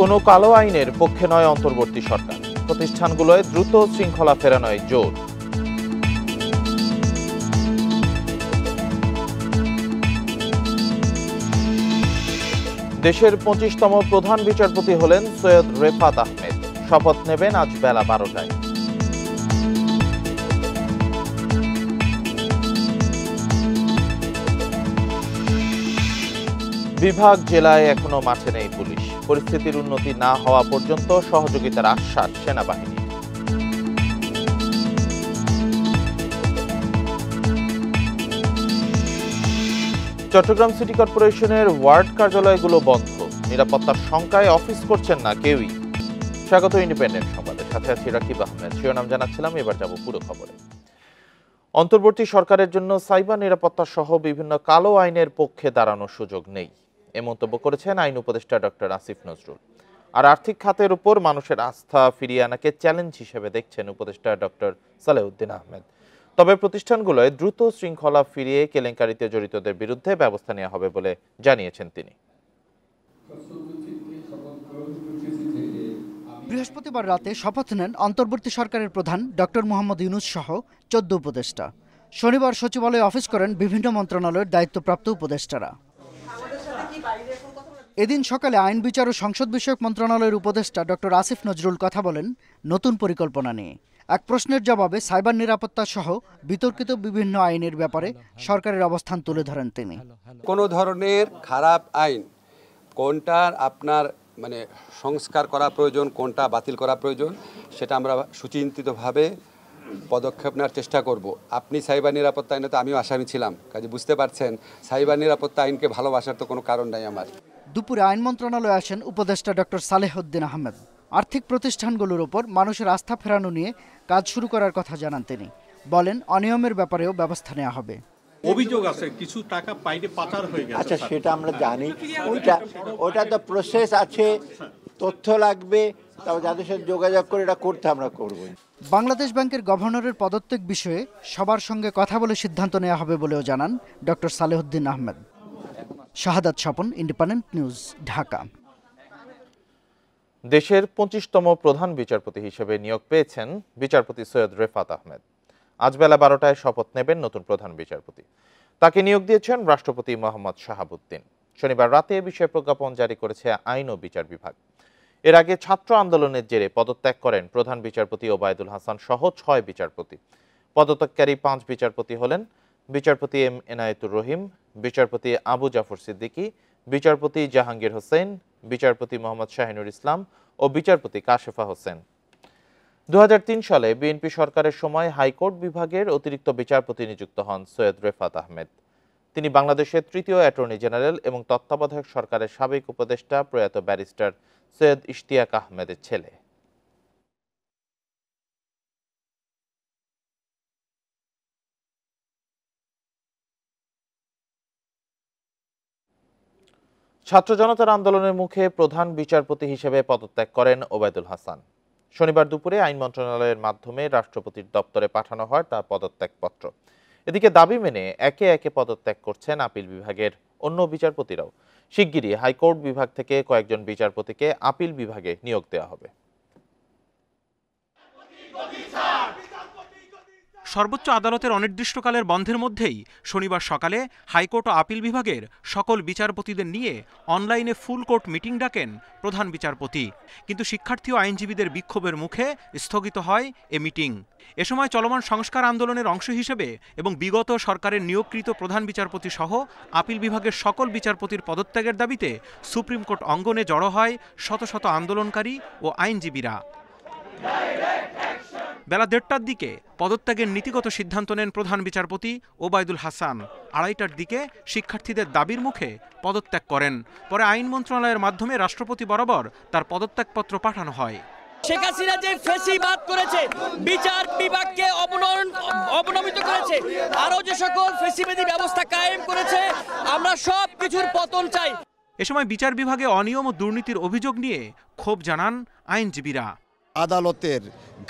কোনো কালো আইনের পক্ষে নয় অন্তর্বর্তী সরকার প্রতিষ্ঠানগুলোয় দ্রুত শৃঙ্খলা ফেরানোয় জোর দেশের পঁচিশতম প্রধান বিচারপতি হলেন সৈয়দ রেফাত আহমেদ শপথ নেবেন আজ বেলা বারোটায় বিভাগ জেলায় এখনো মাঠে নেই পুলিশ পরিস্থিতির উন্নতি না হওয়া পর্যন্ত সহযোগিতার আশ্বাস সেনাবাহিনী চট্টগ্রাম সিটি কর্পোরেশনের ওয়ার্ড কার্যালয়গুলো বন্ধ নিরাপত্তার শঙ্কায় অফিস করছেন না কেউই স্বাগত ইন্ডিপেন্ডেন্ট সংবাদের সাথে আছি রাকিব আহমেদ শিরোনাম জানাচ্ছিলাম এবার যাব পুরো খবরে অন্তর্বর্তী সরকারের জন্য সাইবার নিরাপত্তা সহ বিভিন্ন কালো আইনের পক্ষে দাঁড়ানোর সুযোগ নেই এ মন্তব্য করেছেন আইন উপদেষ্টা ডক্টর আসিফ নজরুল আর আর্থিক খাতের উপর মানুষের আস্থা ফিরিয়ে আনাকে চ্যালেঞ্জ হিসেবে দেখছেন উপদেষ্টা ডক্টর সালেউদ্দিন আহমেদ তবে প্রতিষ্ঠানগুলোয় দ্রুত শৃঙ্খলা ফিরিয়ে কেলেঙ্কারিতে জড়িতদের বিরুদ্ধে ব্যবস্থা নেওয়া হবে বলে জানিয়েছেন তিনি বৃহস্পতিবার রাতে শপথ নেন অন্তর্বর্তী সরকারের প্রধান ডক্টর মোহাম্মদ ইউনুস সহ চোদ্দ উপদেষ্টা শনিবার সচিবালয়ে অফিস করেন বিভিন্ন মন্ত্রণালয়ের দায়িত্বপ্রাপ্ত উপদেষ্টারা এদিন সকালে আইন বিচার ও সংসদ বিষয়ক মন্ত্রণালয়ের উপদেষ্টা ডক্টর আসিফ নজরুল কথা বলেন নতুন পরিকল্পনা নিয়ে এক প্রশ্নের জবাবে সাইবার নিরাপত্তা সহ বিতর্কিত বিভিন্ন আইনের ব্যাপারে সরকারের অবস্থান তুলে ধরেন তিনি কোনো ধরনের খারাপ আইন কোনটার আপনার মানে সংস্কার করা প্রয়োজন কোনটা বাতিল করা প্রয়োজন সেটা আমরা সুচিন্তিতভাবে পদক্ষেপ নেওয়ার চেষ্টা করব আপনি সাইবার নিরাপত্তা আইনে তো আমিও আসামি ছিলাম কাজে বুঝতে পারছেন সাইবার নিরাপত্তা আইনকে ভালোবাসার তো কোনো কারণ নাই আমার দুপুরে আইন মন্ত্রণালয়ে আসেন উপদেষ্টা ডক্টর সালেহউদ্দিন আহমেদ আর্থিক প্রতিষ্ঠানগুলোর ওপর মানুষের আস্থা ফেরানো নিয়ে কাজ শুরু করার কথা জানান তিনি বলেন অনিয়মের ব্যাপারেও ব্যবস্থা নেওয়া হবে অভিযোগ আছে কিছু টাকা বাইরে পাচার হয়ে গেছে আচ্ছা সেটা আমরা জানি ওইটা ওটা তো প্রসেস আছে তথ্য লাগবে তবে যাদের সাথে যোগাযোগ করে এটা করতে আমরা করব বাংলাদেশ ব্যাংকের গভর্নরের পদত্যাগ বিষয়ে সবার সঙ্গে কথা বলে সিদ্ধান্ত নেওয়া হবে বলেও জানান doctor Salehuddin Ahmed Shahadat Swapan independent news Dhaka দেশের পঁচিশতম প্রধান বিচারপতি হিসেবে নিয়োগ পেয়েছেন বিচারপতি সৈয়দ রেফাত আহমেদ আজ বেলা বারোটায় শপথ নেবেন নতুন প্রধান বিচারপতি তাকে নিয়োগ দিয়েছেন রাষ্ট্রপতি মোহাম্মদ শাহাবুদ্দিন শনিবার রাতে এ বিষয়ে প্রজ্ঞাপন জারি করেছে আইন ও বিচার বিভাগ এর আগে ছাত্র আন্দোলনের জেরে পদত্যাগ করেন প্রধান বিচারপতি ওবায়দুল হাসান সহ ছয় বিচারপতি পদত্যাগকারী পাঁচ বিচারপতি হলেন বিচারপতি এম এনায়েতুর রহিম বিচারপতি আবু জাফর সিদ্দিকী বিচারপতি জাহাঙ্গীর হোসেন বিচারপতি মোহাম্মদ শাহিনুর ইসলাম ও বিচারপতি কাশেফা হোসেন দু সালে বিএনপি সরকারের সময় হাইকোর্ট বিভাগের অতিরিক্ত বিচারপতি নিযুক্ত হন সৈয়দ রেফাত আহমেদ তিনি বাংলাদেশের তৃতীয় অ্যাটর্নি জেনারেল এবং তত্ত্বাবধায়ক সরকারের সাবেক উপদেষ্টা প্রয়াত ব্যারিস্টার সৈয়দ ইশতিয়াক আহমেদের ছেলে ছাত্র জনতার আন্দোলনের মুখে প্রধান বিচারপতি হিসেবে পদত্যাগ করেন ওবায়দুল হাসান শনিবার দুপুরে আইন মন্ত্রণালয়ের মাধ্যমে রাষ্ট্রপতির দপ্তরে পাঠানো হয় তার পদত্যাগপত্র এদিকে দাবি মেনে একে একে পদত্যাগ করছেন আপিল বিভাগের অন্য বিচারপতিরাও শিগগিরই হাইকোর্ট বিভাগ থেকে কয়েকজন বিচারপতিকে আপিল বিভাগে নিয়োগ দেওয়া হবে সর্বোচ্চ আদালতের অনির্দিষ্টকালের বন্ধের মধ্যেই শনিবার সকালে হাইকোর্ট ও আপিল বিভাগের সকল বিচারপতিদের নিয়ে অনলাইনে ফুল কোর্ট মিটিং ডাকেন প্রধান বিচারপতি কিন্তু শিক্ষার্থী ও আইনজীবীদের বিক্ষোভের মুখে স্থগিত হয় এ মিটিং এ সময় চলমান সংস্কার আন্দোলনের অংশ হিসেবে এবং বিগত সরকারের নিয়োগকৃত প্রধান বিচারপতি সহ আপিল বিভাগের সকল বিচারপতির পদত্যাগের দাবিতে সুপ্রিম কোর্ট অঙ্গনে জড়ো হয় শত শত আন্দোলনকারী ও আইনজীবীরা বেলা দেড়টার দিকে পদত্যাগের নীতিগত সিদ্ধান্ত নেন প্রধান বিচারপতি ওবায়দুল হাসান আড়াইটার দিকে শিক্ষার্থীদের দাবির মুখে পদত্যাগ করেন পরে আইন মন্ত্রণালয়ের মাধ্যমে রাষ্ট্রপতি বরাবর তার পদত্যাগপত্র পাঠানো হয় শেখ হাসিনা যে ফেসিবাদ করেছে বিচার বিভাগকে অবনয়ন অবনমিত করেছে আরও যে সকল ফেসিবাদী ব্যবস্থা কায়েম করেছে আমরা সব কিছুর পতন চাই এ সময় বিচার বিভাগে অনিয়ম ও দুর্নীতির অভিযোগ নিয়ে ক্ষোভ জানান আইনজীবীরা আদালতের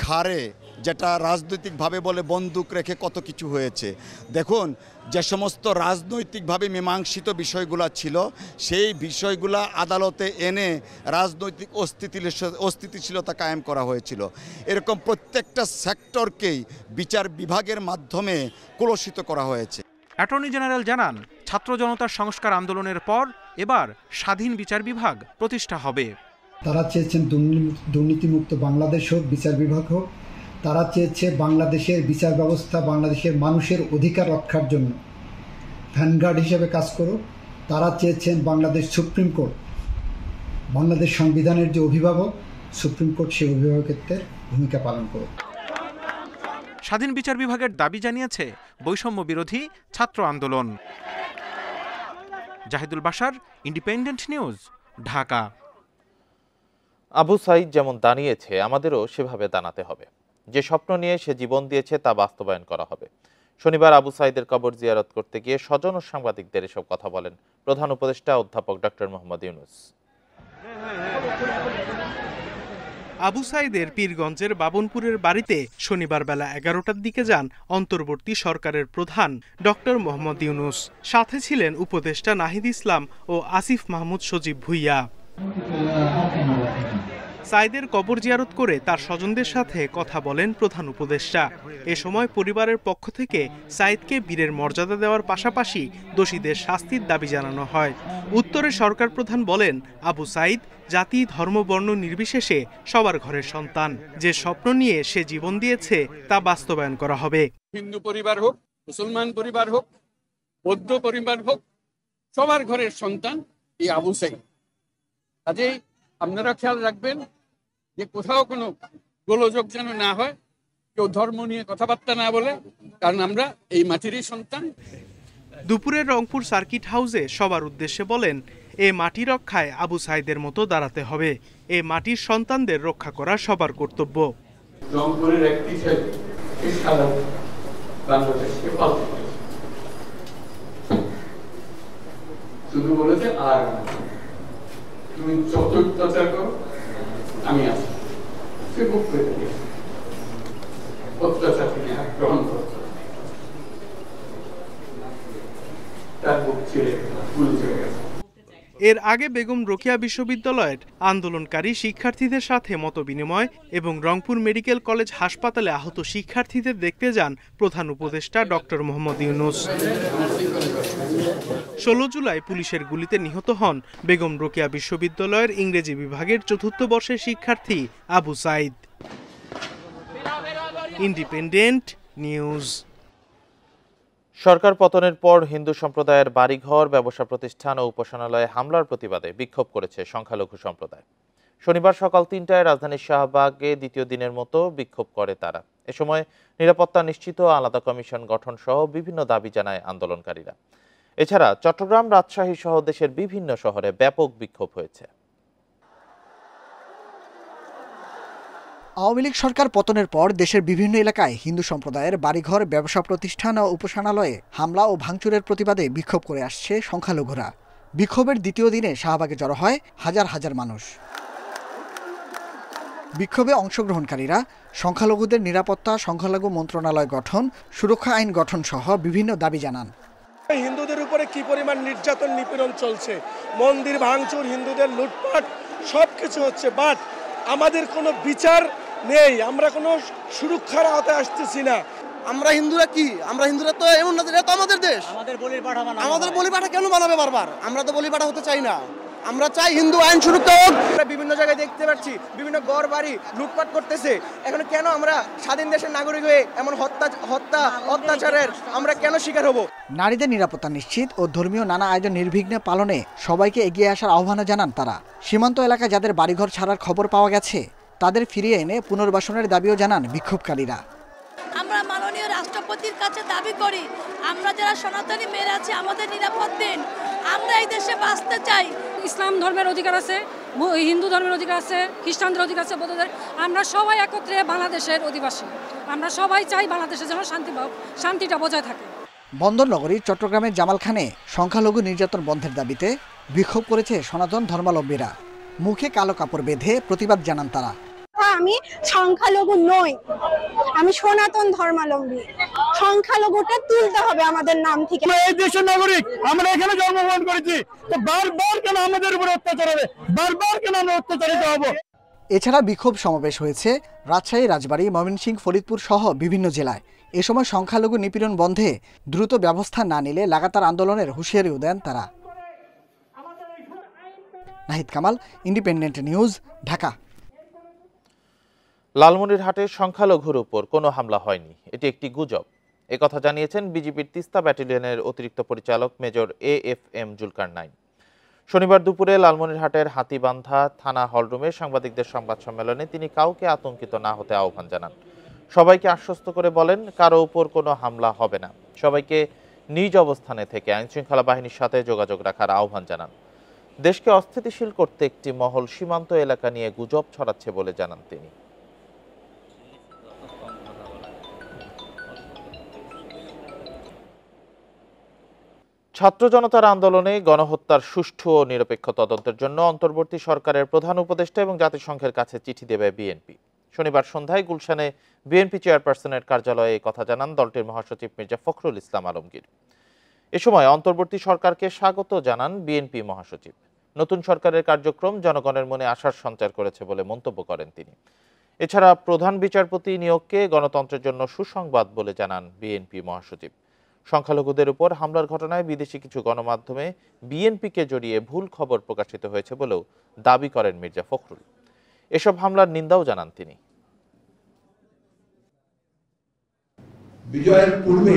ঘাড়ে যেটা রাজনৈতিকভাবে বলে বন্দুক রেখে কত কিছু হয়েছে দেখুন যে সমস্ত রাজনৈতিকভাবে মীমাংসিত বিষয়গুলো ছিল সেই বিষয়গুলো আদালতে এনে রাজনৈতিক অস্থিতি অস্থিতিশীলতা কায়েম করা হয়েছিল এরকম প্রত্যেকটা সেক্টরকেই বিচার বিভাগের মাধ্যমে কলসিত করা হয়েছে অ্যাটর্নি জেনারেল জানান ছাত্র জনতার সংস্কার আন্দোলনের পর এবার স্বাধীন বিচার বিভাগ প্রতিষ্ঠা হবে তারা চেয়েছেন দুর্নীতিমুক্ত বাংলাদেশ হোক বিচার বিভাগ হোক তারা চেয়েছে বাংলাদেশের বিচার ব্যবস্থা বাংলাদেশের মানুষের অধিকার রক্ষার জন্য ভ্যানগার্ড হিসেবে কাজ করো তারা চেয়েছেন বাংলাদেশ সুপ্রিম কোর্ট বাংলাদেশ সংবিধানের যে অভিভাবক সুপ্রিম কোর্ট সেই অভিভাবকত্বের ভূমিকা পালন করুক স্বাধীন বিচার বিভাগের দাবি জানিয়েছে বৈষম্য বিরোধী ছাত্র আন্দোলন জাহিদুল বাসার ইন্ডিপেন্ডেন্ট নিউজ ঢাকা আবু সাইদ যেমন দাঁড়িয়েছে আমাদেরও সেভাবে দাঁড়াতে হবে যে স্বপ্ন নিয়ে সে জীবন দিয়েছে তা বাস্তবায়ন করা হবে শনিবার আবু সাইদের কবর জিয়ারত করতে গিয়ে স্বজন ও সাংবাদিকদের এসব কথা বলেন প্রধান উপদেষ্টা অধ্যাপক ডক্টর মোহাম্মদ ইউনুস আবু সাইদের পীরগঞ্জের বাবনপুরের বাড়িতে শনিবার বেলা এগারোটার দিকে যান অন্তর্বর্তী সরকারের প্রধান ডক্টর মোহাম্মদ ইউনুস সাথে ছিলেন উপদেষ্টা নাহিদ ইসলাম ও আসিফ মাহমুদ সজীব ভুইয়া সাইদের কবর জিয়ারত করে তার স্বজনদের সাথে কথা বলেন প্রধান উপদেষ্টা এ সময় পরিবারের পক্ষ থেকে সাইদকে বীরের মর্যাদা দেওয়ার পাশাপাশি দোষীদের শাস্তির দাবি জানানো হয় উত্তরে সরকার প্রধান বলেন আবু সাইদ জাতি ধর্ম বর্ণ নির্বিশেষে সবার ঘরের সন্তান যে স্বপ্ন নিয়ে সে জীবন দিয়েছে তা বাস্তবায়ন করা হবে হিন্দু পরিবার হোক মুসলমান পরিবার হোক বৌদ্ধ পরিবার হোক সবার ঘরের সন্তান এই আবু সাইদ কাজেই আপনারা খেয়াল রাখবেন যে কোথাও কোনো গোলযোগ যেন না হয় কেউ ধর্ম নিয়ে কথাবার্তা না বলে কারণ আমরা এই মাটিরই সন্তান দুপুরে রংপুর সার্কিট হাউসে সবার উদ্দেশ্যে বলেন এ মাটি রক্ষায় আবু সাইদের মতো দাঁড়াতে হবে এ মাটির সন্তানদের রক্ষা করা সবার কর্তব্য রংপুরের একটি শুধু বলেছে আর তুমি করো এর আগে বেগম রোকিয়া বিশ্ববিদ্যালয়ের আন্দোলনকারী শিক্ষার্থীদের সাথে মতবিনিময় এবং রংপুর মেডিকেল কলেজ হাসপাতালে আহত শিক্ষার্থীদের দেখতে যান প্রধান উপদেষ্টা ডক্টর মোহাম্মদ ইউনুস ষোলো জুলাই পুলিশের গুলিতে নিহত হন বেগম রোকেয়া বিশ্ববিদ্যালয়ের ইংরেজি বিভাগের চতুর্থ বর্ষের শিক্ষার্থী আবু সাইদ ইন্ডিপেন্ডেন্ট নিউজ সরকার পতনের পর হিন্দু সম্প্রদায়ের বাড়িঘর ব্যবসা প্রতিষ্ঠান ও উপাসনালয়ে হামলার প্রতিবাদে বিক্ষোভ করেছে সংখ্যালঘু সম্প্রদায় শনিবার সকাল তিনটায় রাজধানীর শাহবাগে দ্বিতীয় দিনের মতো বিক্ষোভ করে তারা এ সময় নিরাপত্তা নিশ্চিত আলাদা কমিশন গঠন সহ বিভিন্ন দাবি জানায় আন্দোলনকারীরা এছাড়া চট্টগ্রাম রাজশাহী সহ দেশের বিভিন্ন শহরে ব্যাপক বিক্ষোভ হয়েছে আওয়ামী লীগ সরকার পতনের পর দেশের বিভিন্ন এলাকায় হিন্দু সম্প্রদায়ের বাড়িঘর ব্যবসা প্রতিষ্ঠান ও উপাসনালয়ে হামলা ও ভাঙচুরের প্রতিবাদে বিক্ষোভ করে আসছে সংখ্যালঘুরা বিক্ষোভের দ্বিতীয় দিনে শাহবাগে জড়ো হয় হাজার হাজার মানুষ বিক্ষোভে অংশগ্রহণকারীরা সংখ্যালঘুদের নিরাপত্তা সংখ্যালঘু মন্ত্রণালয় গঠন সুরক্ষা আইন গঠন সহ বিভিন্ন দাবি জানান হিন্দুদের উপরে কি পরিমাণ নির্যাতন নিপীড়ন চলছে মন্দির ভাঙচুর হিন্দুদের লুটপাট সব কিছু হচ্ছে বাট আমাদের কোনো বিচার নেই আমরা কোনো সুরক্ষার আওতায় আসতেছি না আমরা হিন্দুরা কি আমরা হিন্দুরা তো এমন না এটা তো আমাদের দেশ আমাদের বলি পাঠা কেন বানাবে বারবার আমরা তো বলি পাঠা হতে চাই না আমরা চাই হিন্দু আইন শুরুতে হোক আমরা বিভিন্ন জায়গায় দেখতে পাচ্ছি বিভিন্ন গড় বাড়ি লুটপাট করতেছে এখন কেন আমরা স্বাধীন দেশের নাগরিক হয়ে এমন হত্যা হত্যা অত্যাচারের আমরা কেন শিকার হব নারীদের নিরাপত্তা নিশ্চিত ও ধর্মীয় নানা আয়োজন নির্বিঘ্নে পালনে সবাইকে এগিয়ে আসার আহ্বানও জানান তারা সীমান্ত এলাকায় যাদের বাড়িঘর ছাড়ার খবর পাওয়া গেছে তাদের ফিরিয়ে এনে পুনর্বাসনের দাবিও জানান বিক্ষোভকারীরা আমরা মাননীয় রাষ্ট্রপতির কাছে দাবি করি আমরা যারা সনাতনী মেয়েরা আছি আমাদের নিরাপদ দিন আমরা এই দেশে বাঁচতে চাই ইসলাম ধর্মের অধিকার আছে হিন্দু ধর্মের অধিকার আছে খ্রিস্টানদের অধিকার আছে বৌদ্ধদের আমরা সবাই একত্রে বাংলাদেশের অধিবাসী আমরা সবাই চাই বাংলাদেশে যেন শান্তি শান্তিটা বজায় থাকে বন্দরনগরীর চট্টগ্রামের জামালখানে সংখ্যালঘু নির্যাতন বন্ধের দাবিতে বিক্ষোভ করেছে সনাতন ধর্মাবলম্বীরা মুখে কালো কাপড় বেঁধে প্রতিবাদ জানান তারা আমি সংখ্যালঘু নই আমি সনাতন ধর্মালম্বী সংখ্যালঘুটা তুলতে হবে আমাদের নাম থেকে এই দেশের নাগরিক আমরা এখানে জন্মগ্রহণ করেছি তো বারবার কেন আমাদের উপর অত্যাচার হবে বারবার কেন আমরা অত্যাচারিত হব এছাড়া বিক্ষোভ সমাবেশ হয়েছে রাজশাহী রাজবাড়ী ময়মনসিংহ ফরিদপুর সহ বিভিন্ন জেলায় এ সময় সংখ্যালঘু নিপীড়ন বন্ধে দ্রুত ব্যবস্থা না নিলে লাগাতার আন্দোলনের হুঁশিয়ারিও দেন তারা নাহিদ কামাল ইন্ডিপেন্ডেন্ট নিউজ ঢাকা লালমনিরহাটে সংখ্যালঘুর উপর কোনো হামলা হয়নি এটি একটি গুজব কথা জানিয়েছেন বিজেপির তিস্তা ব্যাটালিয়নের অতিরিক্ত পরিচালক major A F M Zulkarnain শনিবার দুপুরে লালমনিরহাটের হাতিবান্ধা থানা হলরুমে সাংবাদিকদের সংবাদ সম্মেলনে তিনি কাউকে আতঙ্কিত না হতে আহ্বান জানান সবাইকে আশ্বস্ত করে বলেন কারো উপর কোনো হামলা হবে না সবাইকে নিজ অবস্থানে থেকে আইনশৃঙ্খলা বাহিনীর সাথে যোগাযোগ রাখার আহ্বান জানান দেশকে অস্থিতিশীল করতে একটি মহল সীমান্ত এলাকা নিয়ে গুজব ছড়াচ্ছে বলে জানান তিনি ছাত্র জনতার আন্দোলনে গণহত্যার সুষ্ঠু ও নিরপেক্ষ তদন্তের জন্য অন্তর্বর্তী সরকারের প্রধান উপদেষ্টা এবং জাতিসংঘের কাছে চিঠি দেবে বিএনপি শনিবার সন্ধ্যায় গুলশানে বিএনপি চেয়ারপারসনের কার্যালয়ে কথা জানান দলটির মহাসচিব মির্জা ফখরুল ইসলাম আলমগীর এ সময় অন্তর্বর্তী সরকারকে স্বাগত জানান বিএনপি মহাসচিব নতুন সরকারের কার্যক্রম জনগণের মনে আশার সঞ্চার করেছে বলে মন্তব্য করেন তিনি এছাড়া প্রধান বিচারপতি নিয়োগকে গণতন্ত্রের জন্য সুসংবাদ বলে জানান বিএনপি মহাসচিব সংখ্যালঘুদের উপর হামলার ঘটনায় বিদেশি কিছু গণমাধ্যমে বিএনপিকে জড়িয়ে ভুল খবর প্রকাশিত হয়েছে বলেও দাবি করেন মির্জা ফখরুল এসব হামলার নিন্দাও জানান তিনি বিজয়ের পূর্বে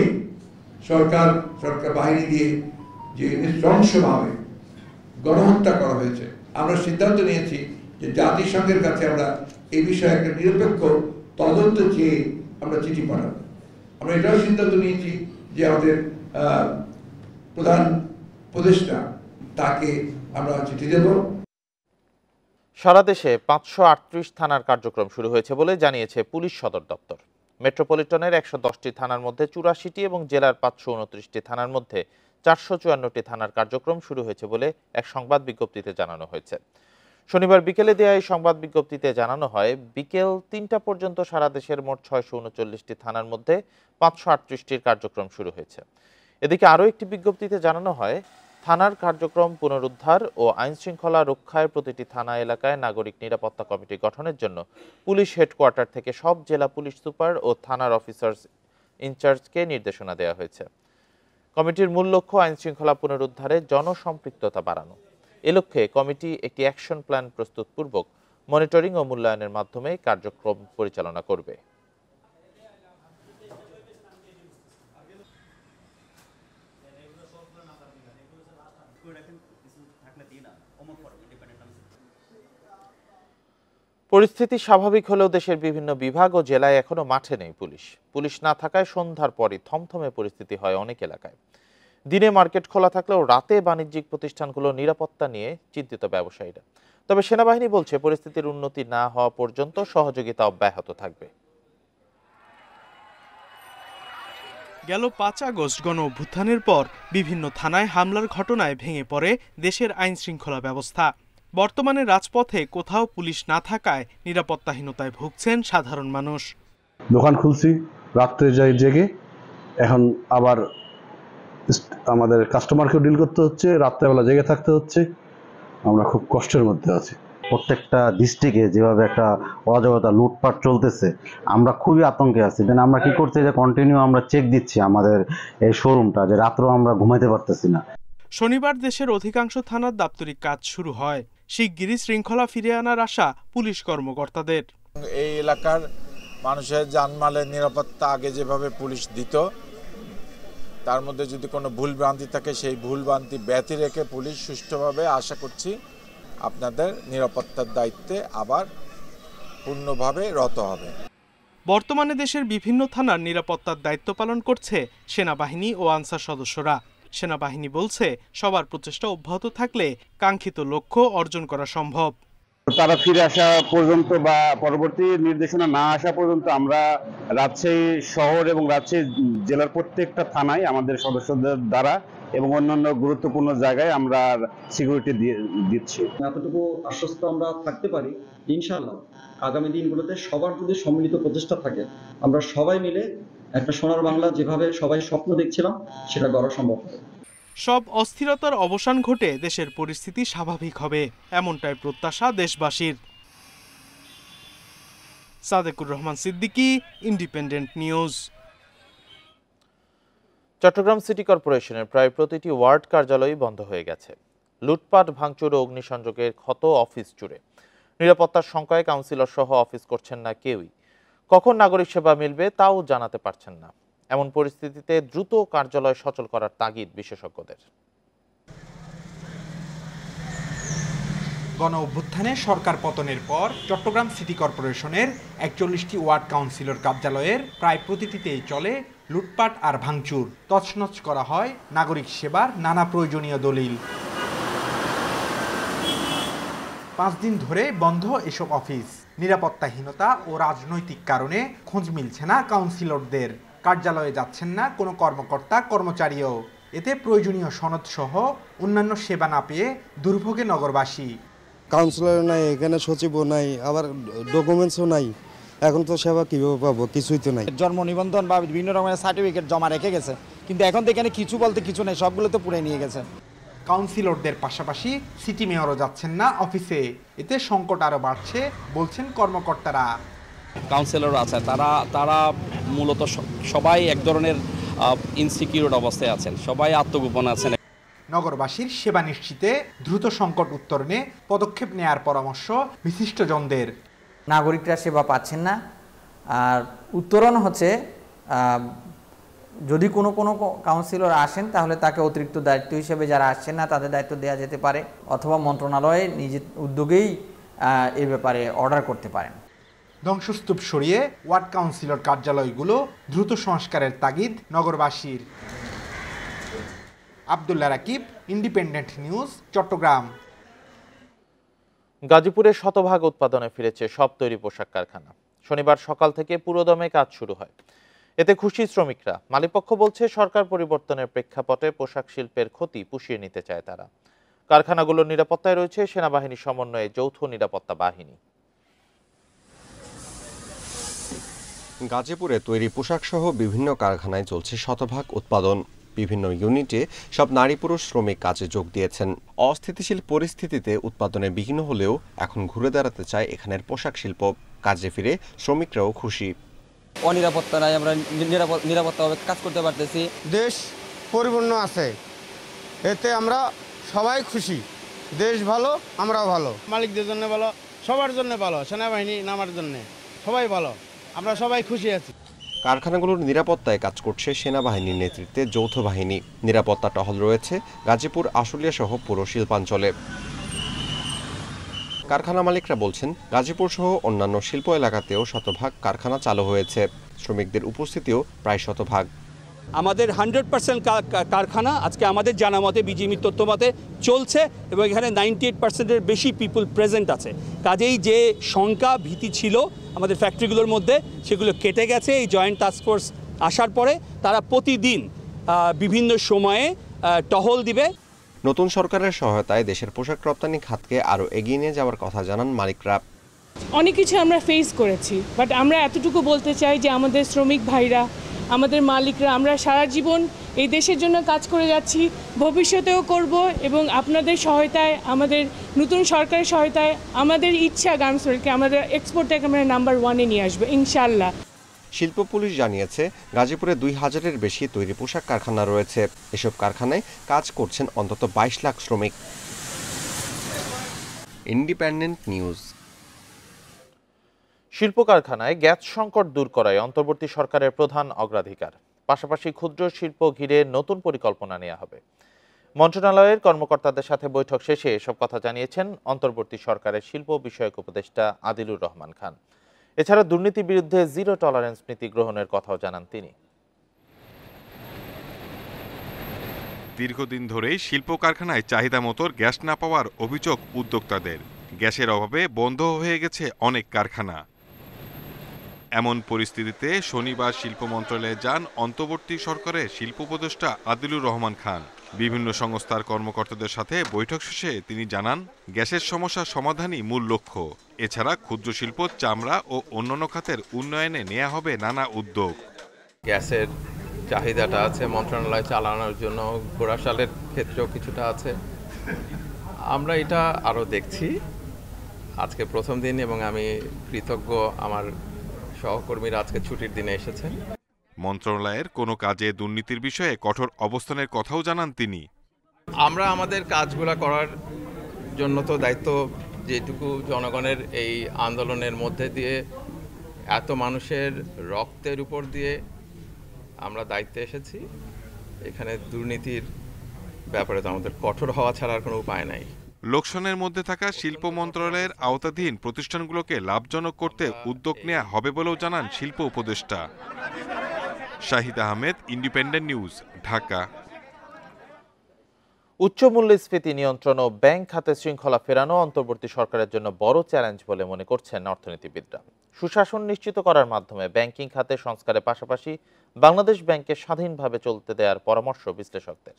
সরকার সরকার বাহিনী দিয়ে যে নৃশংসভাবে গণহত্যা করা হয়েছে আমরা সিদ্ধান্ত নিয়েছি যে জাতিসংঘের কাছে আমরা এই বিষয়ে একটা নিরপেক্ষ তদন্ত চেয়ে আমরা চিঠি পাঠাবো আমরা এটাও সিদ্ধান্ত নিয়েছি যে আমাদের প্রধান উপদেষ্টা তাকে আমরা চিঠি দেব সারা দেশে পাঁচশো আটত্রিশ থানার কার্যক্রম শুরু হয়েছে বলে জানিয়েছে পুলিশ সদর দপ্তর মেট্রোপলিটনের একশো দশটি থানার মধ্যে চুরাশিটি এবং জেলার পাঁচশো উনত্রিশটি থানার মধ্যে চারশো চুয়ান্নটি থানার কার্যক্রম শুরু হয়েছে বলে এক সংবাদ বিজ্ঞপ্তিতে জানানো হয়েছে শনিবার বিকেলে দেয়া এই সংবাদ বিজ্ঞপ্তিতে জানানো হয় বিকেল তিনটা পর্যন্ত সারা দেশের মোট ছয়শো উনচল্লিশটি থানার মধ্যে পাঁচশো আটত্রিশটির কার্যক্রম শুরু হয়েছে এদিকে আরও একটি বিজ্ঞপ্তিতে জানানো হয় থানার কার্যক্রম পুনরুদ্ধার ও আইন শৃঙ্খলা রক্ষায় প্রতিটি থানা এলাকায় নাগরিক নিরাপত্তা কমিটি গঠনের জন্য পুলিশ হেডকোয়ার্টার থেকে সব জেলা পুলিশ সুপার ও থানার অফিসার্স ইনচার্জকে নির্দেশনা দেওয়া হয়েছে কমিটির মূল লক্ষ্য আইন শৃঙ্খলা পুনরুদ্ধারে জনসম্পৃক্ততা বাড়ানো এ লক্ষ্যে কমিটি একটি অ্যাকশন প্ল্যান প্রস্তুতপূর্বক মনিটরিং ও মূল্যায়নের মাধ্যমে কার্যক্রম পরিচালনা করবে পরিস্থিতি স্বাভাবিক হলেও দেশের বিভিন্ন বিভাগ ও জেলায় এখনো মাঠে নেই পুলিশ পুলিশ না থাকায় সন্ধ্যার পরই থমথমে পরিস্থিতি হয় অনেক এলাকায় দিনে মার্কেট খোলা থাকলেও রাতে বাণিজ্যিক প্রতিষ্ঠানগুলো নিরাপত্তা নিয়ে চিন্তিত ব্যবসায়ীরা তবে সেনাবাহিনী বলছে পরিস্থিতির উন্নতি না হওয়া পর্যন্ত সহযোগিতা অব্যাহত থাকবে গেল পাঁচ আগস্ট গণ অভ্যুত্থানের পর বিভিন্ন থানায় হামলার ঘটনায় ভেঙে পড়ে দেশের আইন শৃঙ্খলা ব্যবস্থা বর্তমানে রাজপথে কোথাও পুলিশ না থাকায় নিরাপত্তাহীনতায় ভুগছেন সাধারণ মানুষ দোকান খুলছি রাত্রে যাই জেগে এখন আবার আমাদের কাস্টমারকেও ডিল করতে হচ্ছে রাত্রেবেলা জেগে থাকতে হচ্ছে আমরা খুব কষ্টের মধ্যে আছি প্রত্যেকটা ডিস্ট্রিক্টে যেভাবে একটা অরাজকতা লুটপাট চলতেছে আমরা খুবই আতঙ্কে আছি দেন আমরা কি করছি যে কন্টিনিউ আমরা চেক দিচ্ছি আমাদের এই শোরুমটা যে রাত্রেও আমরা ঘুমাইতে পারতেছি না শনিবার দেশের অধিকাংশ থানার দাপ্তরিক কাজ শুরু হয় শিগগিরই শৃঙ্খলা ফিরে আনার আশা পুলিশ কর্মকর্তাদের এই এলাকার মানুষের জানমালের নিরাপত্তা আগে যেভাবে পুলিশ দিত তার মধ্যে যদি কোনো ভুলভ্রান্তি থাকে সেই ভুলভ্রান্তি ব্যথি রেখে পুলিশ সুষ্ঠুভাবে আশা করছি আপনাদের নিরাপত্তার দায়িত্বে আবার পূর্ণভাবে রত হবে বর্তমানে দেশের বিভিন্ন থানার নিরাপত্তার দায়িত্ব পালন করছে সেনাবাহিনী ও আনসার সদস্যরা সেনাবাহিনী বলছে সবার প্রচেষ্টা অব্যাহত থাকলে কাঙ্ক্ষিত লক্ষ্য অর্জন করা সম্ভব তারা ফিরে আসা পর্যন্ত বা পরবর্তী নির্দেশনা না আসা পর্যন্ত আমরা রাজশাহী শহর এবং রাজশাহী জেলার প্রত্যেকটা থানায় আমাদের সদস্যদের দ্বারা এবং অন্যান্য গুরুত্বপূর্ণ জায়গায় আমরা সিকিউরিটি দিচ্ছি এতটুকু আশ্বস্ত আমরা থাকতে পারি ইনশাল্লাহ আগামী দিনগুলোতে সবার যদি সম্মিলিত প্রচেষ্টা থাকে আমরা সবাই মিলে একটা সোনার বাংলা যেভাবে সবাই স্বপ্ন দেখছিলাম সেটা গড়া সম্ভব হবে সব অস্থিরতার অবসান ঘটে দেশের পরিস্থিতি স্বাভাবিক হবে এমনটাই প্রত্যাশা দেশবাসীর Sadekur Rahman Siddiqui Independent News Chattogram city কর্পোরেশনের প্রায় প্রতিটি ওয়ার্ড কার্যালয়ই বন্ধ হয়ে গেছে লুটপাট ভাঙচুর ও অগ্নিসংযোগের ক্ষত অফিস জুড়ে নিরাপত্তার শঙ্কায় কাউন্সিলর সহ অফিস করছেন না কেউই কখন নাগরিক সেবা মিলবে তাও জানাতে পারছেন না এমন পরিস্থিতিতে দ্রুত কার্যালয় সচল করার তাগিদ বিশেষজ্ঞদের গণ অভ্যুত্থানে সরকার পতনের পর চট্টগ্রাম সিটি কর্পোরেশনের একচল্লিশটি ওয়ার্ড কাউন্সিলর কার্যালয়ের প্রায় প্রতিটিতেই চলে লুটপাট আর ভাঙচুর তছনছ করা হয় নাগরিক সেবার নানা প্রয়োজনীয় দলিল পাঁচ দিন ধরে বন্ধ এসব অফিস নিরাপত্তাহীনতা ও রাজনৈতিক কারণে খোঁজ মিলছে না কাউন্সিলরদের কার্যালয়ে যাচ্ছেন না কোনো কর্মকর্তা কর্মচারীও এতে প্রয়োজনীয় সনদসহ অন্যান্য সেবা না পেয়ে দুর্ভোগে নগরবাসী কাউন্সিলর নাই এখানে সচিবও নাই আবার ডকুমেন্টসও নাই এখন তো সেবা কীভাবে পাবো কিছুই তো নাই জন্ম নিবন্ধন বা বিভিন্ন রকমের সার্টিফিকেট জমা রেখে গেছে কিন্তু এখন তো এখানে কিছু বলতে কিছু নেই সবগুলো তো পুড়ে নিয়ে গেছে কাউন্সিলরদের পাশাপাশি সিটি মেয়রও যাচ্ছেন না অফিসে এতে সংকট আরও বাড়ছে বলছেন কর্মকর্তারা কাউন্সিলর আছে তারা তারা মূলত সবাই এক ধরনের ইনসিকিউর অবস্থায় আছেন সবাই আত্মগোপন আছেন নগরবাসীর সেবা নিশ্চিতে দ্রুত সংকট উত্তরণে পদক্ষেপ নেয়ার পরামর্শ বিশিষ্টজনদের নাগরিকরা সেবা পাচ্ছেন না আর উত্তরণ হচ্ছে যদি কোনো কোনো কাউন্সিলর আসেন তাহলে তাকে অতিরিক্ত দায়িত্ব হিসেবে যারা আসছেন না তাদের দায়িত্ব দেওয়া যেতে পারে অথবা মন্ত্রণালয়ে নিজের উদ্যোগেই এ ব্যাপারে অর্ডার করতে পারেন ধ্বংসস্তূপ সরিয়ে ওয়ার্ড কাউন্সিলর কার্যালয়গুলো দ্রুত সংস্কারের তাগিদ নগরবাসীর আবদুল্লা রাকিব ইন্ডিপেন্ডেন্ট নিউজ চট্টগ্রাম গাজীপুরে শতভাগ উৎপাদনে ফিরেছে সব তৈরি পোশাক কারখানা শনিবার সকাল থেকে পুরোদমে কাজ শুরু হয় এতে খুশি শ্রমিকরা মালিকপক্ষ বলছে সরকার পরিবর্তনের প্রেক্ষাপটে পোশাক শিল্পের ক্ষতি পুষিয়ে নিতে চায় তারা কারখানাগুলোর নিরাপত্তায় রয়েছে সেনাবাহিনী সমন্বয়ে যৌথ নিরাপত্তা বাহিনী গাজীপুরে তৈরি পোশাকসহ বিভিন্ন কারখানায় চলছে শতভাগ উৎপাদন বিভিন্ন ইউনিটে সব নারী পুরুষ শ্রমিক কাজে যোগ দিয়েছেন অস্থিতিশীল পরিস্থিতিতে উৎপাদনে বিঘ্ন হলেও এখন ঘুরে দাঁড়াতে চায় এখানের পোশাক শিল্প কাজে ফিরে শ্রমিকরাও খুশি অনিরাপত্তা নাই আমরা নিরাপত্তাভাবে কাজ করতে পারতেছি দেশ পরিপূর্ণ আছে এতে আমরা সবাই খুশি দেশ ভালো আমরাও ভালো মালিকদের জন্য ভালো সবার জন্য ভালো সেনাবাহিনী নামার জন্য সবাই ভালো আমরা সবাই খুশি আছি কারখানাগুলোর নিরাপত্তায় কাজ করছে সেনাবাহিনীর নেতৃত্বে যৌথ বাহিনী নিরাপত্তা টহল রয়েছে গাজীপুর আশুলিয়া সহ পুরো শিল্পাঞ্চলে কারখানা মালিকরা বলছেন গাজীপুর সহ অন্যান্য শিল্প এলাকাতেও শতভাগ কারখানা চালু হয়েছে শ্রমিকদের উপস্থিতিও প্রায় শতভাগ আমাদের হান্ড্রেড পার্সেন্ট কারখানা আজকে আমাদের জানা মতে বিজিবির তথ্য মতে চলছে এবং এখানে নাইনটি এইট পার্সেন্টের বেশি পিপুল প্রেজেন্ট আছে কাজেই যে শঙ্কা ভীতি ছিল আমাদের ফ্যাক্টরিগুলোর মধ্যে সেগুলো কেটে গেছে এই জয়েন্ট টাস্কফোর্স আসার পরে তারা প্রতিদিন বিভিন্ন সময়ে টহল দিবে নতুন সরকারের সহায়তায় দেশের পোশাক রপ্তানি খাতকে আরও এগিয়ে নিয়ে যাওয়ার কথা জানান মালিকরা অনেক কিছু আমরা ফেস করেছি বাট আমরা এতটুকু বলতে চাই যে আমাদের শ্রমিক ভাইরা আমাদের মালিকরা আমরা সারা জীবন এই দেশের জন্য কাজ করে যাচ্ছি ভবিষ্যতেও করব এবং আপনাদের সহায়তায় আমাদের নতুন সরকারের সহায়তায় আমাদের ইচ্ছা গার্মেন্টসকে আমাদের এক্সপোর্টটাকে আমরা নাম্বার ওয়ানে নিয়ে আসবো ইনশাল্লাহ শিল্প পুলিশ জানিয়েছে গাজীপুরে দুই হাজারের বেশি তৈরি পোশাক কারখানা রয়েছে এসব কারখানায় কাজ করছেন অন্তত বাইশ লাখ শ্রমিক ইন্ডিপেন্ডেন্ট নিউজ শিল্প কারখানায় গ্যাস সংকট দূর করায় অন্তর্বর্তী সরকারের প্রধান অগ্রাধিকার পাশাপাশি ক্ষুদ্র শিল্প ঘিরে নতুন পরিকল্পনা নেওয়া হবে মন্ত্রণালয়ের কর্মকর্তাদের সাথে বৈঠক শেষে এসব কথা জানিয়েছেন অন্তর্বর্তী সরকারের শিল্প বিষয়ক উপদেষ্টা আদিলুর রহমান খান এছাড়া দুর্নীতি বিরুদ্ধে জিরো টলারেন্স নীতি গ্রহণের কথাও জানান তিনি দীর্ঘদিন ধরে শিল্প কারখানায় চাহিদা মতো গ্যাস না পাওয়ার অভিযোগ উদ্যোক্তাদের গ্যাসের অভাবে বন্ধ হয়ে গেছে অনেক কারখানা এমন পরিস্থিতিতে শনিবার শিল্প মন্ত্রণালয়ে যান অন্তর্বর্তী সরকারের শিল্প উপদেষ্টা আদিলুর রহমান খান বিভিন্ন সংস্থার কর্মকর্তাদের সাথে বৈঠক শেষে তিনি জানান গ্যাসের সমস্যা সমাধানই মূল লক্ষ্য এছাড়া ক্ষুদ্র শিল্প চামড়া ও অন্যান্য খাতের উন্নয়নে নেওয়া হবে নানা উদ্যোগ গ্যাসের চাহিদাটা আছে মন্ত্রণালয় চালানোর জন্য ঘোড়াশালের ক্ষেত্রেও কিছুটা আছে আমরা এটা আরও দেখছি আজকে প্রথম দিন এবং আমি কৃতজ্ঞ আমার সহকর্মীরা আজকে ছুটির দিনে এসেছেন মন্ত্রণালয়ের কোনো কাজে দুর্নীতির বিষয়ে কঠোর অবস্থানের কথাও জানান তিনি আমরা আমাদের কাজগুলো করার জন্য তো দায়িত্ব যেটুকু জনগণের এই আন্দোলনের মধ্যে দিয়ে এত মানুষের রক্তের উপর দিয়ে আমরা দায়িত্বে এসেছি এখানে দুর্নীতির ব্যাপারে তো আমাদের কঠোর হওয়া ছাড়ার কোনো উপায় নাই লোকসানের মধ্যে থাকা শিল্প মন্ত্রণালয়ের আওতাধীন প্রতিষ্ঠানগুলোকে লাভজনক করতে উদ্যোগ নেওয়া হবে বলেও জানান শিল্প উপদেষ্টা শাহিদ আহমেদ ইন্ডিপেন্ডেন্ট নিউজ ঢাকা উচ্চ মূল্যস্ফীতি নিয়ন্ত্রণ ও ব্যাংক খাতে শৃঙ্খলা ফেরানো অন্তর্বর্তী সরকারের জন্য বড় চ্যালেঞ্জ বলে মনে করছেন অর্থনীতিবিদরা সুশাসন নিশ্চিত করার মাধ্যমে ব্যাংকিং খাতে সংস্কারের পাশাপাশি বাংলাদেশ ব্যাংকে স্বাধীনভাবে চলতে দেওয়ার পরামর্শ বিশ্লেষকদের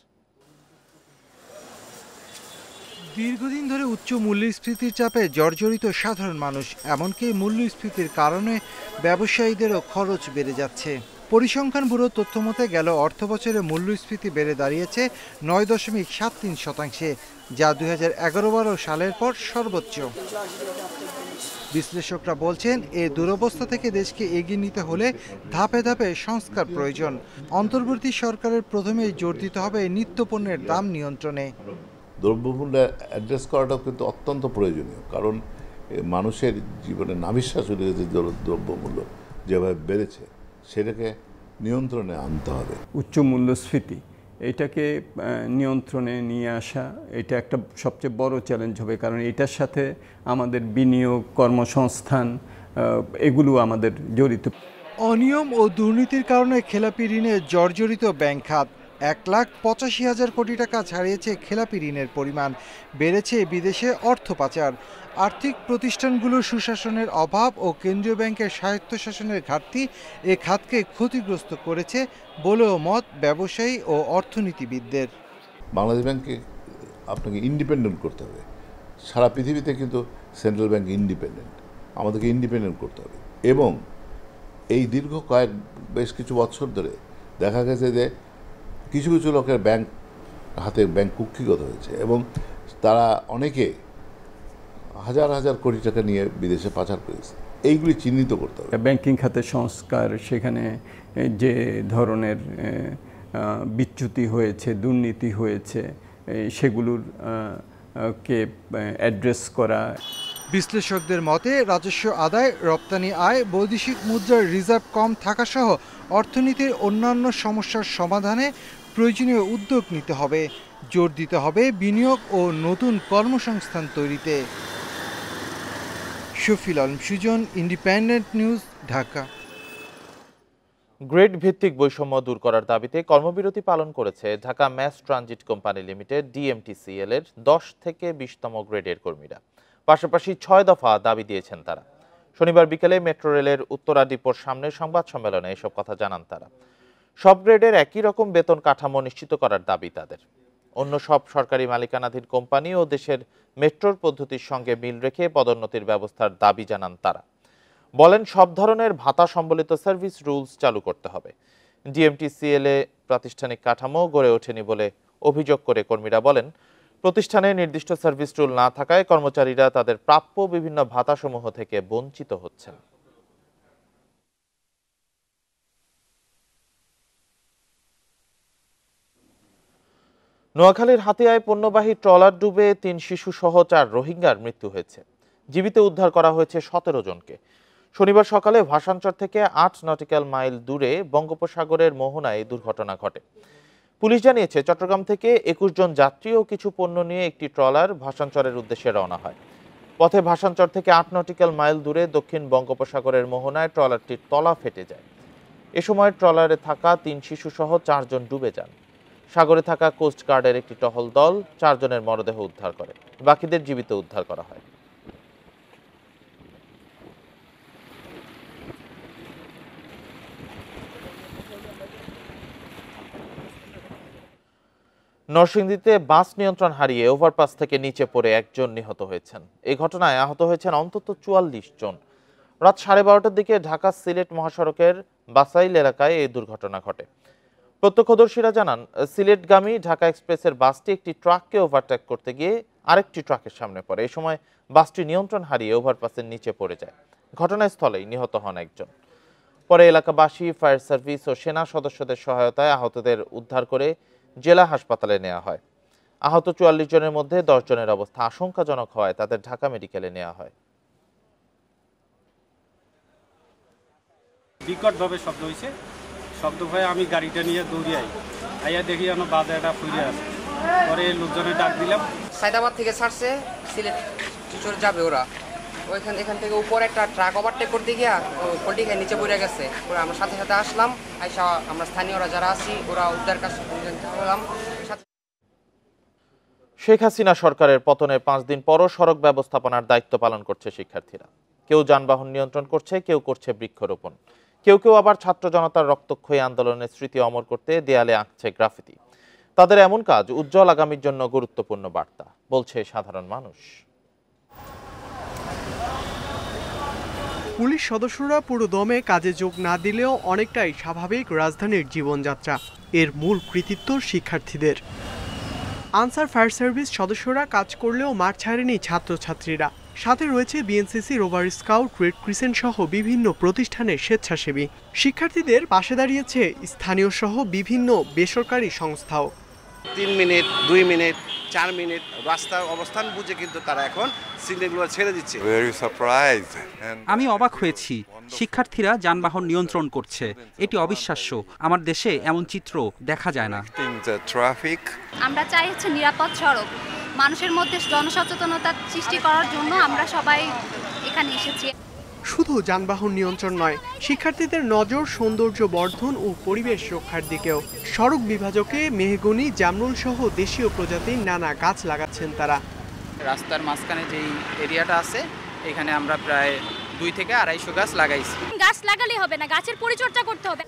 দীর্ঘদিন ধরে উচ্চ মূল্যস্ফীতির চাপে জর্জরিত সাধারণ মানুষ এমনকি মূল্যস্ফীতির কারণে ব্যবসায়ীদেরও খরচ বেড়ে যাচ্ছে পরিসংখ্যান ব্যুরোর তথ্য মতে গেল অর্থ বছরে মূল্যস্ফীতি বেড়ে দাঁড়িয়েছে নয় দশমিক সাত তিন শতাংশে যা দুই হাজার এগারো বারো সালের পর সর্বোচ্চ বিশ্লেষকরা বলছেন এ দুরবস্থা থেকে দেশকে এগিয়ে নিতে হলে ধাপে ধাপে সংস্কার প্রয়োজন অন্তর্বর্তী সরকারের প্রথমেই জোর দিতে হবে নিত্যপণ্যের দাম নিয়ন্ত্রণে দ্রব্যমূল্য অ্যাড্রেস করাটাও কিন্তু অত্যন্ত প্রয়োজনীয় কারণ মানুষের জীবনে নাভিশ্বাস হয়ে গেছে দ্রব্যমূল্য যেভাবে বেড়েছে সেটাকে নিয়ন্ত্রণে আনতে হবে উচ্চ মূল্যস্ফীতি এটাকে নিয়ন্ত্রণে নিয়ে আসা এটা একটা সবচেয়ে বড় চ্যালেঞ্জ হবে কারণ এটার সাথে আমাদের বিনিয়োগ কর্মসংস্থান এগুলো আমাদের জড়িত অনিয়ম ও দুর্নীতির কারণে খেলাপি ঋণে জর্জরিত ব্যাংক খাত এক লাখ পঁচাশি হাজার কোটি টাকা ছাড়িয়েছে খেলাপি ঋণের পরিমাণ বেড়েছে বিদেশে অর্থ পাচার আর্থিক প্রতিষ্ঠানগুলোর সুশাসনের অভাব ও কেন্দ্রীয় ব্যাংকের স্বায়ত্তশাসনের ঘাটতি এ খাতকে ক্ষতিগ্রস্ত করেছে বলেও মত ব্যবসায়ী ও অর্থনীতিবিদদের বাংলাদেশ ব্যাংককে আপনাকে ইন্ডিপেন্ডেন্ট করতে হবে সারা পৃথিবীতে কিন্তু সেন্ট্রাল ব্যাংক ইন্ডিপেন্ডেন্ট আমাদেরকে ইন্ডিপেন্ডেন্ট করতে হবে এবং এই দীর্ঘ কয়েক বেশ কিছু বছর ধরে দেখা গেছে যে কিছু কিছু লোকের ব্যাংক হাতে ব্যাংক কুক্ষিগত হয়েছে এবং তারা অনেকে হাজার হাজার কোটি টাকা নিয়ে বিদেশে পাচার করেছে এইগুলি চিহ্নিত করতে হবে ব্যাংকিং খাতের সংস্কার সেখানে যে ধরনের বিচ্যুতি হয়েছে দুর্নীতি হয়েছে সেগুলোর কে অ্যাড্রেস করা বিশ্লেষকদের মতে রাজস্ব আদায় রপ্তানি আয় বৈদেশিক মুদ্রার রিজার্ভ কম থাকাসহ অর্থনীতির অন্যান্য সমস্যার সমাধানে প্রয়োজনীয় উদ্যোগ নিতে হবে জোর দিতে হবে বিনিয়োগ ও নতুন কর্মসংস্থান তৈরিতে Shafil Alam Sujon Independent news Dhaka grade ভিত্তিক বৈষম্য দূর করার দাবিতে কর্মবিরতি পালন করেছে Dhaka mass transit company limited DMTCL এর দশ থেকে বিশতম গ্রেডের কর্মীরা পাশাপাশি ছয় দফা দাবি দিয়েছেন তারা শনিবার বিকেলে মেট্রো রেলের উত্তরা ডিপোর সামনে সংবাদ সম্মেলনে এসব কথা জানান তারা সব গ্রেডের একই রকম বেতন কাঠামো নিশ্চিত করার দাবি তাদের অন্য সব সরকারি মালিকানাধীন কোম্পানি ও দেশের মেট্রোর পদ্ধতির সঙ্গে মিল রেখে পদোন্নতির ব্যবস্থার দাবি জানান তারা বলেন সব ধরনের ভাতা সম্বলিত সার্ভিস রুলস চালু করতে হবে এ প্রাতিষ্ঠানিক কাঠামো গড়ে ওঠেনি বলে অভিযোগ করে কর্মীরা বলেন প্রতিষ্ঠানে নির্দিষ্ট সার্ভিস রুল না থাকায় কর্মচারীরা তাদের প্রাপ্য বিভিন্ন ভাতাসমূহ থেকে বঞ্চিত হচ্ছেন নোয়াখালীর হাতিয়ায় পণ্যবাহী ট্রলার ডুবে তিন শিশু সহ চার রোহিঙ্গার মৃত্যু হয়েছে জীবিত উদ্ধার করা হয়েছে সতেরো জনকে শনিবার সকালে ভাসানচর থেকে আট নটিক্যাল মাইল দূরে বঙ্গোপসাগরের মোহনায় দুর্ঘটনা ঘটে পুলিশ জানিয়েছে চট্টগ্রাম থেকে একুশ জন যাত্রী ও কিছু পণ্য নিয়ে একটি ট্রলার ভাসানচরের উদ্দেশ্যে রওনা হয় পথে ভাসানচর থেকে আট নটিক্যাল মাইল দূরে দক্ষিণ বঙ্গোপসাগরের মোহনায় ট্রলারটির তলা ফেটে যায় এ সময় ট্রলারে থাকা তিন শিশুসহ চারজন ডুবে যান সাগরে থাকা কোস্ট গার্ডের একটি টহল দল চারজনের মরদেহ উদ্ধার করে বাকিদের জীবিত উদ্ধার করা হয় নরসিংদীতে বাস নিয়ন্ত্রণ হারিয়ে ওভারপাস থেকে নিচে পড়ে একজন নিহত হয়েছেন এই ঘটনায় আহত হয়েছেন অন্তত চুয়াল্লিশ জন রাত সাড়ে বারোটার দিকে ঢাকা সিলেট মহাসড়কের বাসাইল এলাকায় এই দুর্ঘটনা ঘটে প্রত্যক্ষদর্শীরা জানান সিলেটগামী ঢাকা এক্সপ্রেসের বাসটি একটি ট্রাককে ওভারটেক করতে গিয়ে আরেকটি ট্রাকের সামনে পড়ে এ সময় বাসটি নিয়ন্ত্রণ হারিয়ে ওভারপাসের নিচে পড়ে যায় ঘটনাস্থলেই নিহত হন একজন পরে এলাকাবাসী ফায়ার সার্ভিস ও সেনা সদস্যদের সহায়তায় আহতদের উদ্ধার করে জেলা হাসপাতালে নেওয়া হয় আহত চুয়াল্লিশ জনের মধ্যে দশ জনের অবস্থা আশঙ্কাজনক হওয়ায় তাদের ঢাকা মেডিকেলে নেওয়া হয় বিকটভাবে শব্দ হয়েছে শব্দ ভাই আমি গাড়িটা নিয়ে দৌড়ে আই আইয়া দেখি যেন বাজারটা ফুরে আসে পরে লোকজনে ডাক দিলাম সাইদাবাদ থেকে ছাড়ছে সিলেট যাবে ওরা ওইখান এখান থেকে উপরে একটা ট্রাক ওভারটেক করতে গিয়া পোল্টি খেয়ে নিচে পড়ে গেছে ওরা আমরা সাথে সাথে আসলাম আইসা আমরা স্থানীয়রা যারা আছি ওরা উদ্ধার কাজ করলাম শেখ হাসিনা সরকারের পতনের পাঁচ দিন পরও সড়ক ব্যবস্থাপনার দায়িত্ব পালন করছে শিক্ষার্থীরা কেউ যানবাহন নিয়ন্ত্রণ করছে কেউ করছে বৃক্ষরোপণ কেউ কেউ আবার ছাত্র জনতার রক্তক্ষয়ী আন্দোলনের স্মৃতি অমর করতে দেয়ালে আঁকছে গ্রাফিতি তাদের এমন কাজ উজ্জ্বল আগামীর জন্য গুরুত্বপূর্ণ বার্তা বলছে সাধারণ মানুষ পুলিশ সদস্যরা পুরো দমে কাজে যোগ না দিলেও অনেকটাই স্বাভাবিক রাজধানীর জীবনযাত্রা এর মূল কৃতিত্ব শিক্ষার্থীদের আনসার ফায়ার সার্ভিস সদস্যরা কাজ করলেও মাঠ ছাড়েনি ছাত্রছাত্রীরা সাথে রয়েছে BNCC rover scout red crescent সহ বিভিন্ন প্রতিষ্ঠানের স্বেচ্ছাসেবী শিক্ষার্থীদের পাশে দাঁড়িয়েছে স্থানীয় সহ বিভিন্ন বেসরকারি সংস্থাও তিন মিনিট দুই মিনিট চার মিনিট রাস্তার অবস্থান বুঝে কিন্তু তারা এখন সিলিন্ডারগুলো ছেড়ে দিচ্ছে আমি অবাক হয়েছি শিক্ষার্থীরা যানবাহন নিয়ন্ত্রণ করছে এটি অবিশ্বাস্য আমার দেশে এমন চিত্র দেখা যায় না আমরা চাই হচ্ছে নিরাপদ সড়ক মানুষের মধ্যে জনসচেতনতা সৃষ্টি করার জন্য আমরা সবাই এখানে এসেছি শুধু যানবাহন নিয়ন্ত্রণ নয় শিক্ষার্থীদের নজর সৌন্দর্য বর্ধন ও পরিবেশ রক্ষার দিকেও সড়ক বিভাজকে মেহগনি জামরুল সহ দেশীয় প্রজাতির নানা গাছ লাগাচ্ছেন তারা রাস্তার মাঝখানে যেই এরিয়াটা আছে এখানে আমরা প্রায় দুই থেকে আড়াইশো গাছ লাগাইছি গাছ লাগালে হবে না গাছের পরিচর্যা করতে হবে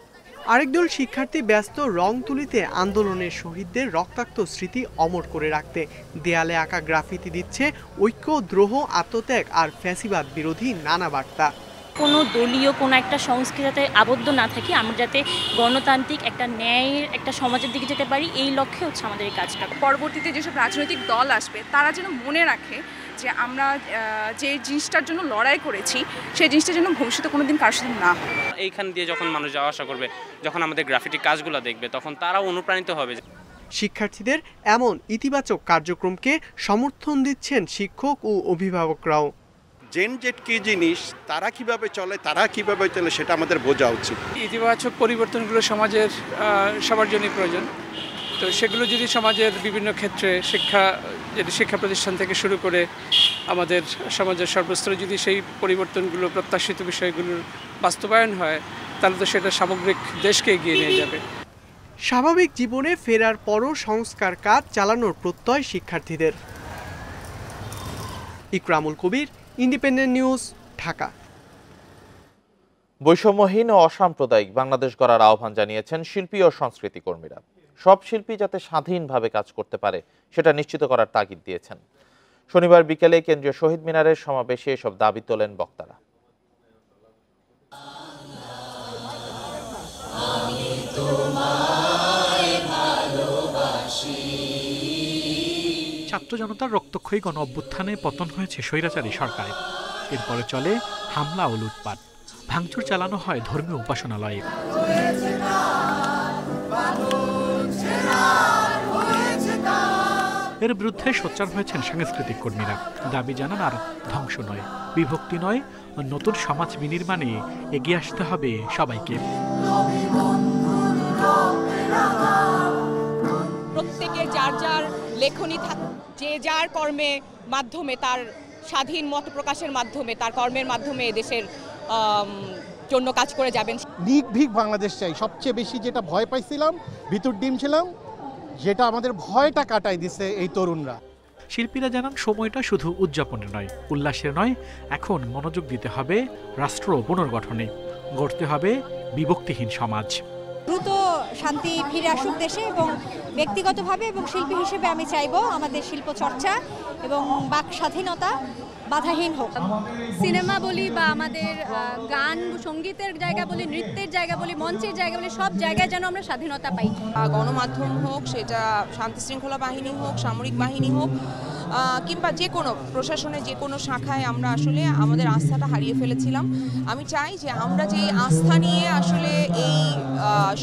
আরেকদল শিক্ষার্থী ব্যস্ত রং তুলিতে আন্দোলনের শহীদদের রক্তাক্ত স্মৃতি অমর করে রাখতে দেয়ালে আঁকা গ্রাফিতি দিচ্ছে ঐক্য দ্রোহ আত্মত্যাগ আর ফ্যাসিবাদ বিরোধী নানা বার্তা কোনো দলীয় কোনো একটা সংস্কৃতি যাতে আবদ্ধ না থাকি আমরা যাতে গণতান্ত্রিক একটা ন্যায়ের একটা সমাজের দিকে যেতে পারি এই লক্ষ্যে হচ্ছে আমাদের এই কাজটা পরবর্তীতে যেসব রাজনৈতিক দল আসবে তারা যেন মনে রাখে যে আমরা যে জিনিসটার জন্য লড়াই করেছি সেই জিনিসটার জন্য ভবিষ্যতে কোনো দিন কারোর সাথে না এইখান দিয়ে যখন মানুষ যাওয়া আসা করবে যখন আমাদের গ্রাফিটি কাজগুলো দেখবে তখন তারাও অনুপ্রাণিত হবে শিক্ষার্থীদের এমন ইতিবাচক কার্যক্রমকে সমর্থন দিচ্ছেন শিক্ষক ও অভিভাবকরাও জেনজেট কি জিনিস তারা কিভাবে চলে তারা কিভাবে চলে সেটা আমাদের বোঝা উচিত ইতিবাচক পরিবর্তনগুলো সমাজের সবার জন্যই প্রয়োজন তো সেগুলো যদি সমাজের বিভিন্ন ক্ষেত্রে শিক্ষা যেটি শিক্ষা প্রতিষ্ঠান থেকে শুরু করে আমাদের সমাজের সর্বস্তরে যদি সেই পরিবর্তনগুলো প্রত্যাশিত বিষয়গুলোর বাস্তবায়ন হয় তাহলে তো সেটা সামগ্রিক দেশকে এগিয়ে নিয়ে যাবে স্বাভাবিক জীবনে ফেরার পরও সংস্কার কাজ চালানোর প্রত্যয় শিক্ষার্থীদের ইকরামুল কবির ইন্ডিপেন্ডেন্ট নিউজ ঢাকা বৈষম্যহীন ও অসাম্প্রদায়িক বাংলাদেশ গড়ার আহ্বান জানিয়েছেন শিল্পী ও সংস্কৃতি কর্মীরা সব শিল্পী যাতে স্বাধীনভাবে কাজ করতে পারে সেটা নিশ্চিত করার তাগিদ দিয়েছেন শনিবার বিকেলে কেন্দ্রীয় শহীদ মিনারের সমাবেশে এসব দাবি তোলেন বক্তারা ছাত্র জনতার রক্তক্ষয়ী গণ অভ্যুত্থানে পতন হয়েছে স্বৈরাচারী সরকারের এরপরে চলে হামলা ও লুটপাট ভাঙচুর চালানো হয় ধর্মীয় উপাসনালয়ে এর বিরুদ্ধে সোচ্চার হয়েছেন সাংস্কৃতিক কর্মীরা দাবি জানান আর ধ্বংস নয় বিভক্তি নয় নতুন সমাজ বিনির্মাণে এগিয়ে আসতে হবে সবাইকে প্রত্যেকে যার যার লেখনী থাক যে যার কর্মে মাধ্যমে তার স্বাধীন মত প্রকাশের মাধ্যমে তার কর্মের মাধ্যমে দেশের জন্য কাজ করে যাবেন ভিক বাংলাদেশ চাই সবচেয়ে বেশি যেটা ভয় পাইছিলাম ভিতর ডিম ছিলাম যেটা আমাদের ভয়টা কাটাই দিছে এই তরুণরা শিল্পীরা জানান সময়টা শুধু উদযাপনে নয় উল্লাসের নয় এখন মনোযোগ দিতে হবে রাষ্ট্র পুনর্গঠনে গড়তে হবে বিভক্তিহীন সমাজ দ্রুত শান্তি ফিরে আসুক দেশে এবং ব্যক্তিগতভাবে এবং শিল্পী হিসেবে আমি চাইব আমাদের শিল্প চর্চা এবং বাক স্বাধীনতা বাধাহীন হোক সিনেমা বলি বা আমাদের গান সঙ্গীতের জায়গা বলি নৃত্যের জায়গা বলি মঞ্চের জায়গা বলি সব জায়গায় যেন আমরা স্বাধীনতা পাই গণমাধ্যম হোক সেটা শান্তি শৃঙ্খলা বাহিনী হোক সামরিক বাহিনী হোক কিংবা যে কোনো প্রশাসনের যে কোনো শাখায় আমরা আসলে আমাদের আস্থাটা হারিয়ে ফেলেছিলাম আমি চাই যে আমরা যে আস্থা নিয়ে আসলে এই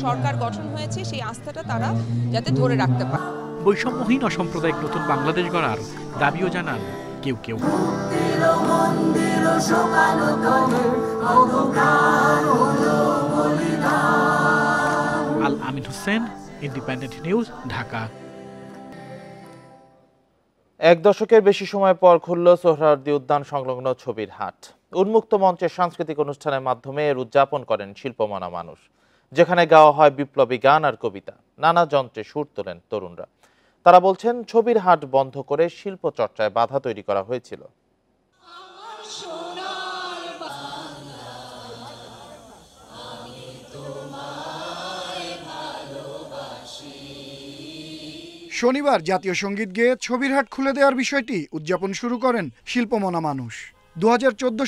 সরকার গঠন হয়েছে সেই আস্থাটা তারা যাতে ধরে রাখতে পারে বৈষম্যহীন অসাম্প্রদায়িক নতুন বাংলাদেশ গড়ার দাবিও জানান কেউ কেউ আল আমিন হোসেন ইন্ডিপেন্ডেন্ট নিউজ ঢাকা এক দশকের বেশি সময় পর খুলল সোহরাওয়ার্দী উদ্যান সংলগ্ন ছবির হাট উন্মুক্ত মঞ্চে সাংস্কৃতিক অনুষ্ঠানের মাধ্যমে এর উদযাপন করেন শিল্পমনা মানুষ যেখানে গাওয়া হয় বিপ্লবী গান আর কবিতা নানা যন্ত্রে সুর তোলেন তরুণরা তারা বলছেন ছবির হাট বন্ধ করে শিল্প চর্চায় বাধা তৈরি করা হয়েছিল শনিবার জাতীয় সঙ্গীত গেয়ে ছবির হাট খুলে দেওয়ার বিষয়টি উদযাপন শুরু করেন শিল্পমনা মানুষ দু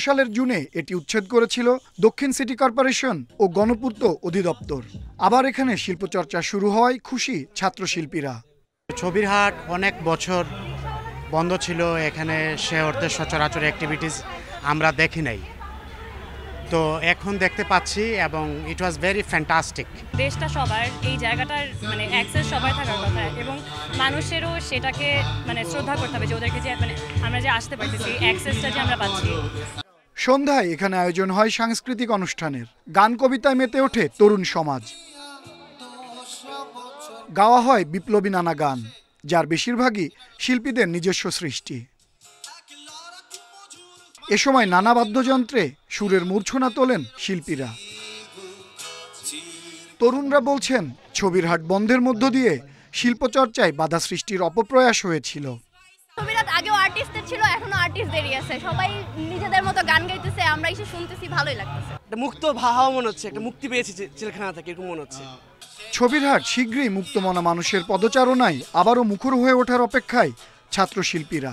সালের জুনে এটি উচ্ছেদ করেছিল দক্ষিণ সিটি কর্পোরেশন ও গণপূর্ত অধিদপ্তর আবার এখানে শিল্পচর্চা শুরু হওয়ায় খুশি ছাত্রশিল্পীরা ছবির হাট অনেক বছর বন্ধ ছিল এখানে সে অর্থে সচরাচর অ্যাক্টিভিটিস আমরা দেখি নাই তো এখন দেখতে পাচ্ছি এবং ইট ওয়াজ ভেরি ফ্যান্টাস্টিক দেশটা সবার এই জায়গাটার মানে অ্যাক্সেস সবাই থাকার কথা এবং মানুষেরও সেটাকে মানে শ্রদ্ধা করতে হবে যে ওদেরকে যে মানে আমরা যে আসতে পারতেছি অ্যাক্সেসটা যে আমরা পাচ্ছি সন্ধ্যায় এখানে আয়োজন হয় সাংস্কৃতিক অনুষ্ঠানের গান কবিতায় মেতে ওঠে তরুণ সমাজ গাওয়া হয় বিপ্লবী নানা গান যার বেশিরভাগই শিল্পীদের নিজস্ব সৃষ্টি এ সময় নানা বাদ্যযন্ত্রে সুরের মূর্ছনা তোলেন শিল্পীরা তরুণরা বলছেন ছবির হাট বন্ধের মধ্য দিয়ে শিল্পচর্চায় বাধা সৃষ্টির অপপ্রয়াস হয়েছিল ছিল এখনো আর্টিস্ট দেরি আছে সবাই নিজেদের মতো গান গাইতেছে আমরা এসে শুনতেছি ভালোই লাগতেছে একটা মুক্ত ভাহাও মনে হচ্ছে একটা মুক্তি পেয়েছি জেলখানা থেকে এরকম মনে হচ্ছে ছবির হাট শীঘ্রই মুক্তমনা মানুষের পদচারণায় আবারও মুখর হয়ে ওঠার অপেক্ষায় ছাত্রশিল্পীরা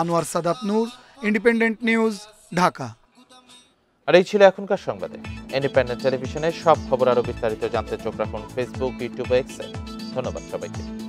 আনোয়ার সাদাত নূর ইন্ডিপেন্ডেন্ট নিউজ ঢাকা আর এই ছিল এখনকার সংবাদে ইন্ডিপেন্ডেন্ট টেলিভিশনের সব খবর আরও বিস্তারিত জানতে চোখ রাখুন ফেসবুক ইউটিউব এক্সে ধন্যবাদ সবাইকে